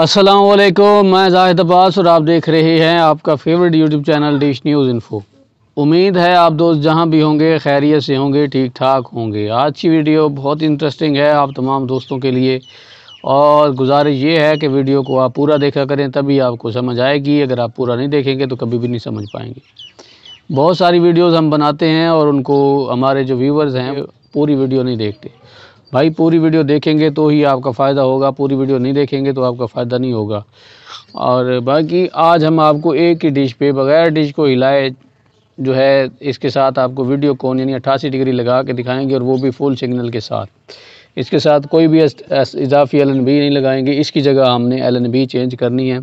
असलम मैं जाहिद अब्बास और आप देख रहे हैं आपका favourite YouTube channel dish news info उम्मीद है आप दोस्त जहां भी होंगे खैरियत से होंगे ठीक ठाक होंगे आज की वीडियो बहुत इंटरेस्टिंग है आप तमाम दोस्तों के लिए और गुजारिश ये है कि वीडियो को आप पूरा देखा करें तभी आपको समझ आएगी अगर आप पूरा नहीं देखेंगे तो कभी भी नहीं समझ पाएंगे बहुत सारी वीडियोज़ हम बनाते हैं और उनको हमारे जो व्यूवर्स हैं पूरी वीडियो नहीं देखते भाई पूरी वीडियो देखेंगे तो ही आपका फ़ायदा होगा पूरी वीडियो नहीं देखेंगे तो आपका फ़ायदा नहीं होगा और बाकी आज हम आपको एक ही डिश पे बगैर डिश को हिलाए जो है इसके साथ आपको वीडियो कॉन यानी अट्ठासी डिग्री लगा के दिखाएंगे और वो भी फुल सिग्नल के साथ इसके साथ कोई भी इजाफी एल नहीं लगाएंगे इसकी जगह हमने एल चेंज करनी है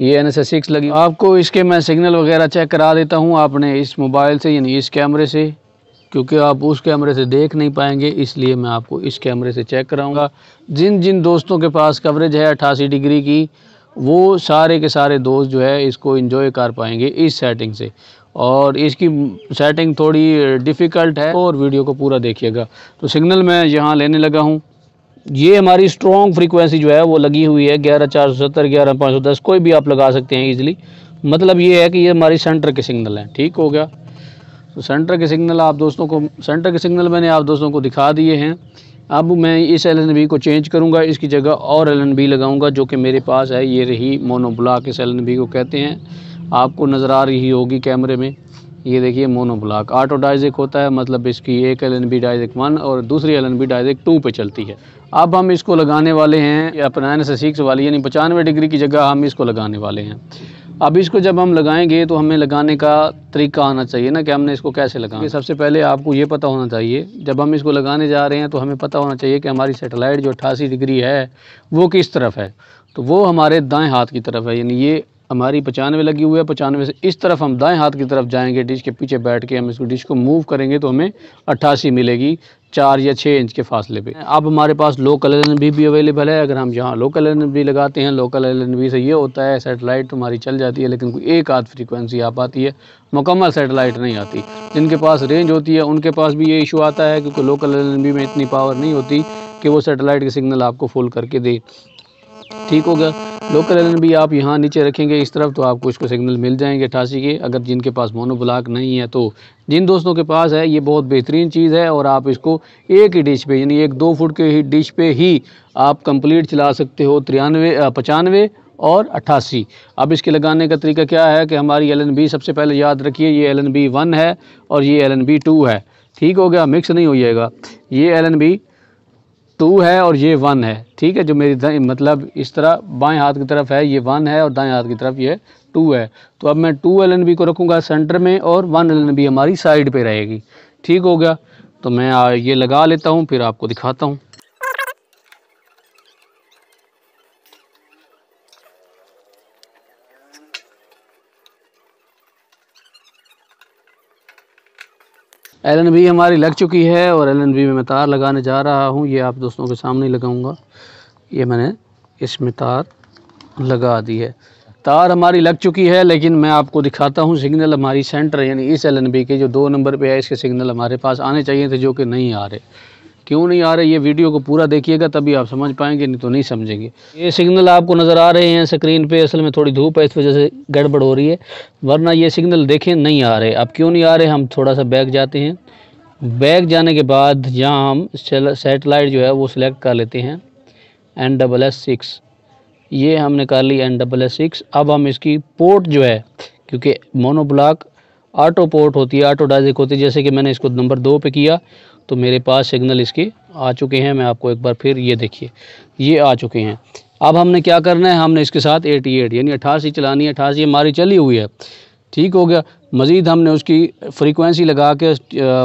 ये एन एस एस सिक्स लगी आपको इसके मैं सिग्नल वगैरह चेक करा देता हूँ आपने इस मोबाइल से यानी इस कैमरे से क्योंकि आप उस कैमरे से देख नहीं पाएंगे इसलिए मैं आपको इस कैमरे से चेक कराऊंगा जिन जिन दोस्तों के पास कवरेज है अट्ठासी डिग्री की वो सारे के सारे दोस्त जो है इसको इन्जॉय कर पाएंगे इस सेटिंग से और इसकी सेटिंग थोड़ी डिफ़िकल्ट है और वीडियो को पूरा देखिएगा तो सिग्नल मैं यहाँ लेने लगा हूँ ये हमारी स्ट्रॉन्ग फ्रीक्वेंसी जो है वो लगी हुई है ग्यारह चार सौ सत्तर ग्यारह पाँच सौ दस कोई भी आप लगा सकते हैं ईज़िली मतलब ये है कि ये हमारी सेंटर के सिग्नल हैं ठीक हो गया तो सेंटर के सिग्नल आप दोस्तों को सेंटर के सिग्नल मैंने आप दोस्तों को दिखा दिए हैं अब मैं इस एल को चेंज करूँगा इसकी जगह और एल लगाऊँगा जो कि मेरे पास है ये रही मोनोब्लाक इस एल को कहते हैं आपको नज़र आ रही होगी कैमरे में ये देखिए मोनोब्लॉक ऑटो डाइजिक होता है मतलब इसकी एक L N B DiSEqC one और दूसरी L N B DiSEqC two पर चलती है अब हम इसको लगाने वाले हैं अपना एन एस सिक्स वाली यानी पचानवे डिग्री की जगह हम इसको लगाने वाले हैं अब इसको जब हम लगाएंगे तो हमें लगाने का तरीका आना चाहिए ना कि हमने इसको कैसे लगाएंगे सबसे पहले आपको ये पता होना चाहिए जब हम इसको लगाने जा रहे हैं तो हमें पता होना चाहिए कि हमारी सेटेलाइट जो अट्ठासी डिग्री है वो किस तरफ है तो वो हमारे दाएँ हाथ की तरफ है यानी ये हमारी पचानवे लगी हुई है पचानवे से इस तरफ हम दाएं हाथ की तरफ जाएंगे डिश के पीछे बैठ के हम इसको डिश को मूव करेंगे तो हमें अट्ठासी मिलेगी चार या छः इंच के फासले पे अब हमारे पास लोकल एल एन बी भी अवेलेबल है अगर हम यहाँ लोकल एल एन बी लगाते हैं लोकल एल एन बी से ये होता है सेटेलाइट हमारी चल जाती है लेकिन कोई एक आध फ्रीक्वेंसी आ पाती है मुकम्मल सेटेलाइट नहीं आती जिनके पास रेंज होती है उनके पास भी ये इशू आता है क्योंकि लोकल एल एन बी में इतनी पावर नहीं होती कि वो सेटेलाइट के सिग्नल आपको फुल करके दे ठीक होगा लोकल एलन भी आप यहाँ नीचे रखेंगे इस तरफ तो आपको इसको सिग्नल मिल जाएंगे अठासी के अगर जिनके पास मोनो ब्लाक नहीं है तो जिन दोस्तों के पास है ये बहुत बेहतरीन चीज़ है और आप इसको एक ही डिश पे यानी एक दो फुट के ही डिश पे ही आप कंप्लीट चला सकते हो तिरानवे पचानवे और अट्ठासी अब इसके लगाने का तरीका क्या है कि हमारी एल एन बी सबसे पहले याद रखिए ये एल एन बी वन है और ये एल एन बी टू है ठीक हो गया मिक्स नहीं जाएगा ये एल एन बी टू है और ये वन है ठीक है जो मेरी मतलब इस तरह बाएं हाथ की तरफ है ये वन है और दाएं हाथ की तरफ ये टू है तो अब मैं टू एल एन बी को रखूँगा सेंटर में और वन एल एन बी हमारी साइड पे रहेगी ठीक हो गया तो मैं ये लगा लेता हूँ फिर आपको दिखाता हूँ एल बी हमारी लग चुकी है और एल बी में मैं तार लगाने जा रहा हूँ ये आप दोस्तों के सामने लगाऊँगा ये मैंने इसमें तार लगा दी है तार हमारी लग चुकी है लेकिन मैं आपको दिखाता हूँ सिग्नल हमारी सेंटर यानी इस एल के जो दो नंबर पे है इसके सिग्नल हमारे पास आने चाहिए थे जो कि नहीं आ रहे क्यों नहीं आ रहे ये वीडियो को पूरा देखिएगा तभी आप समझ पाएंगे नहीं तो नहीं समझेंगे ये सिग्नल आपको नज़र आ रहे हैं स्क्रीन पे असल में थोड़ी धूप है इस वजह से गड़बड़ हो रही है वरना ये सिग्नल देखें नहीं आ रहे अब क्यों नहीं आ रहे हम थोड़ा सा बैग जाते हैं बैग जाने के बाद यहाँ हम सेटेलाइट जो है वो सिलेक्ट कर लेते हैं एन डबल एस सिक्स ये हमने कर ली एन डबल एस सिक्स अब हम इसकी पोर्ट जो है क्योंकि मोनोब्लॉक ऑटो पोर्ट होती है ऑटो डाइजिक होती है जैसे कि मैंने इसको नंबर दो पे किया तो मेरे पास सिग्नल इसके आ चुके हैं मैं आपको एक बार फिर ये देखिए ये आ चुके हैं अब हमने क्या करना है हमने इसके साथ एटी एट यानी अट्ठासी चलानी है अठासी हमारी चली हुई है ठीक हो गया मज़ीद हमने उसकी फ्रीक्वेंसी लगा के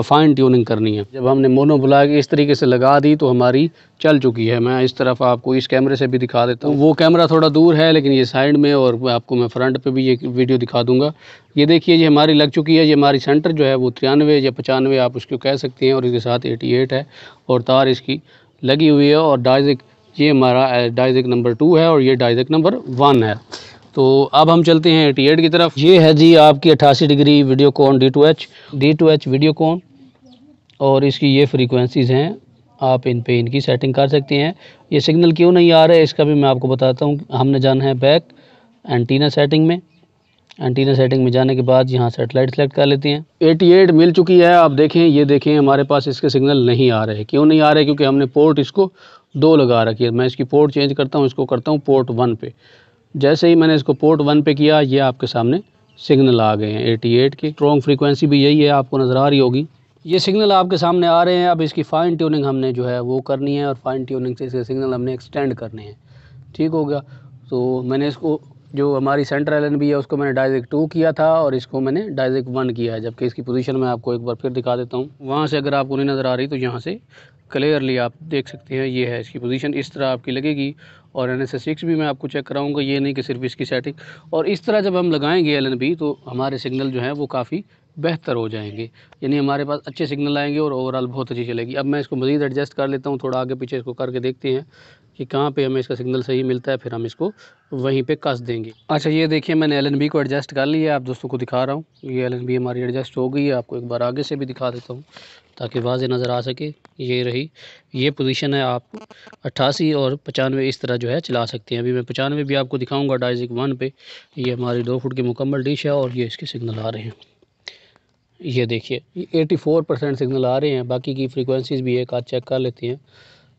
फ़ाइन ट्यूनिंग करनी है जब हमने मोनो बुला के इस तरीके से लगा दी तो हमारी चल चुकी है मैं इस तरफ आपको इस कैमरे से भी दिखा देता हूँ वो कैमरा थोड़ा दूर है लेकिन ये साइड में और आपको मैं फ्रंट पे भी ये वीडियो दिखा दूँगा ये देखिए ये हमारी लग चुकी है ये हमारी सेंटर जो है वो तिरानवे या पचानवे आप उसको कह सकते हैं और इसके साथ एटी एट है और तार इसकी लगी हुई है और डाइजिक ये हमारा डाइजिक नंबर टू है और ये डाइजिक नंबर वन है तो अब हम चलते हैं एटी एट की तरफ ये है जी आपकी अट्ठासी degree Videocon D two H D two H Videocon और इसकी ये फ्रीक्वेंसीज़ हैं आप इन पे इनकी सेटिंग कर सकते हैं ये सिग्नल क्यों नहीं आ रहा है इसका भी मैं आपको बताता हूँ हमने जाना है बैक एंटीना सेटिंग में एंटीना सेटिंग में जाने के बाद यहाँ सेटेलाइट सेलेक्ट कर लेते हैं 88 मिल चुकी है आप देखें ये देखें हमारे पास इसके सिग्नल नहीं आ रहे क्यों नहीं आ रहे क्योंकि हमने पोर्ट इसको दो लगा रखी है मैं इसकी पोर्ट चेंज करता हूँ इसको करता हूँ पोर्ट वन पे जैसे ही मैंने इसको पोर्ट वन पे किया ये आपके सामने सिग्नल आ गए हैं 88 के स्ट्रॉन्ग फ्रीक्वेंसी भी यही है आपको नज़र आ रही होगी ये सिग्नल आपके सामने आ रहे हैं अब इसकी फ़ाइन ट्यूनिंग हमने जो है वो करनी है और फ़ाइन ट्यूनिंग से इसके सिग्नल हमने एक्सटेंड करने हैं ठीक हो गया तो मैंने इसको जो हमारी सेंटर एल है उसको मैंने डायजिक टू किया था और इसको मैंने डायजिक वन किया है जबकि इसकी पोजीशन मैं आपको एक बार फिर दिखा देता हूँ वहाँ से अगर आपको नहीं नज़र आ रही तो यहाँ से क्लियरली आप देख सकते हैं ये है इसकी पोजीशन इस तरह आपकी लगेगी और एन एस सिक्स भी मैं आपको चेक कराऊंगा ये नहीं कि सिर्फ इसकी सेटिंग और इस तरह जब हम लगाएंगे एल तो हमारे सिग्नल जो हैं वो काफ़ी बेहतर हो जाएंगे यानी हमारे पास अच्छे सिग्नल आएंगे और ओवरऑल बहुत अच्छी चलेगी अब मैं इसको मज़ीद एडजस्ट कर लेता हूँ थोड़ा आगे पीछे इसको करके देखते हैं कि कहाँ पे हमें इसका सिग्नल सही मिलता है फिर हम इसको वहीं पे कस देंगे अच्छा ये देखिए मैंने एल को एडजस्ट कर लिया आप दोस्तों को दिखा रहा हूँ ये एल हमारी एडजस्ट हो गई है आपको एक बार आगे से भी दिखा देता हूँ ताकि वाज नज़र आ सके ये रही ये पोजीशन है आप अट्ठासी और पचानवे इस तरह जो है चला सकते हैं अभी मैं पचानवे भी आपको दिखाऊंगा डाइजिक वन पे ये हमारी दो फुट की मुकम्मल डिश है और ये इसके सिग्नल आ रहे हैं ये देखिए एटी फोर परसेंट सिग्नल आ रहे हैं बाकी की फ्रीक्वेंसीज भी एक आध चेक कर लेते हैं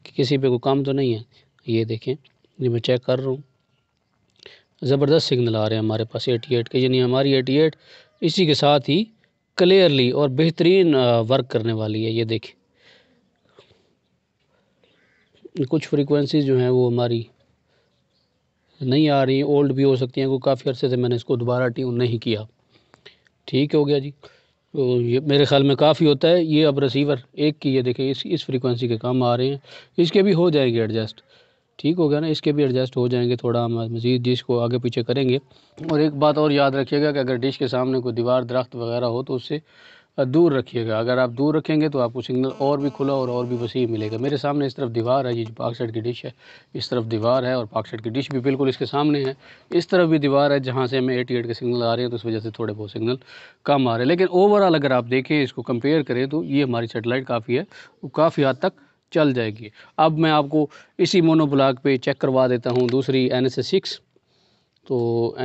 कि किसी पर कोई काम तो नहीं है ये देखें ये मैं चेक कर रहा हूँ ज़बरदस्त सिग्नल आ रहे हैं हमारे पास एटी एट के यानी हमारी एटी एट इसी के साथ ही क्लियरली और बेहतरीन वर्क करने वाली है ये देखें कुछ फ्रीक्वेंसीज जो हैं वो हमारी नहीं आ रही ओल्ड भी हो सकती हैं क्योंकि काफ़ी अर्से से मैंने इसको दोबारा ट्यून नहीं किया ठीक हो गया जी तो ये मेरे ख्याल में काफ़ी होता है ये अब रिसीवर एक की ये देखें इस इस फ्रीक्वेंसी के काम आ रहे हैं इसके भी हो जाएगी एडजस्ट ठीक हो गया ना इसके भी एडजस्ट हो जाएंगे थोड़ा हम मज़ीद डिश को आगे पीछे करेंगे और एक बात और याद रखिएगा कि अगर डिश के सामने कोई दीवार दरख्त वगैरह हो तो उससे दूर रखिएगा अगर आप दूर रखेंगे तो आपको सिग्नल और भी खुला और और भी वसी मिलेगा मेरे सामने इस तरफ दीवार है ये पाक साइड की डिश है इस तरफ दीवार है और पाक साइड की डिश भी बिल्कुल इसके सामने है इस तरफ भी दीवार है जहाँ से हमें एटी एट के सिग्नल आ रहे हैं तो उस वजह से थोड़े बहुत सिग्नल कम आ रहे हैं लेकिन ओवरऑल अगर आप देखें इसको कंपेयर करें तो ये हमारी सेटेलाइट काफ़ी है काफ़ी हद तक चल जाएगी अब मैं आपको इसी मोनोब्लाक पे चेक करवा देता हूँ दूसरी एन एस सिक्स तो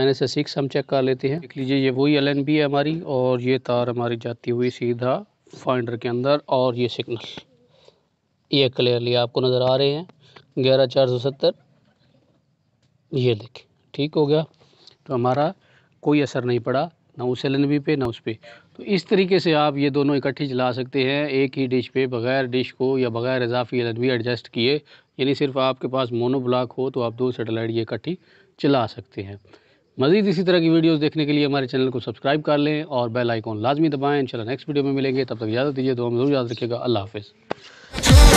एन एस सिक्स हम चेक कर लेते हैं देख लीजिए ये वही एल एन बी है हमारी और ये तार हमारी जाती हुई सीधा फाइंडर के अंदर और ये सिग्नल ये क्लियरली आपको नज़र आ रहे हैं ग्यारह चार सौ सत्तर ये देखें ठीक हो गया तो हमारा कोई असर नहीं पड़ा ना उस एल पे ना उस पर तो इस तरीके से आप ये दोनों इकट्ठी चला सकते हैं एक ही डिश पे बगैर डिश को या बगैर इजाफी एल एडजस्ट किए यानी सिर्फ आपके पास मोनो ब्लॉक हो तो आप दो सेटेलाइट ये इकट्ठी चला सकते हैं मज़ीद इसी तरह की वीडियोस देखने के लिए हमारे चैनल को सब्सक्राइब कर लें और बेल आइकॉन लाजमी दबाएँ इंशाल्लाह नेक्स्ट वीडियो में मिलेंगे तब तक इजाज़त दीजिए दो हम जरूर याद रखिएगा अल्लाह हाफिज़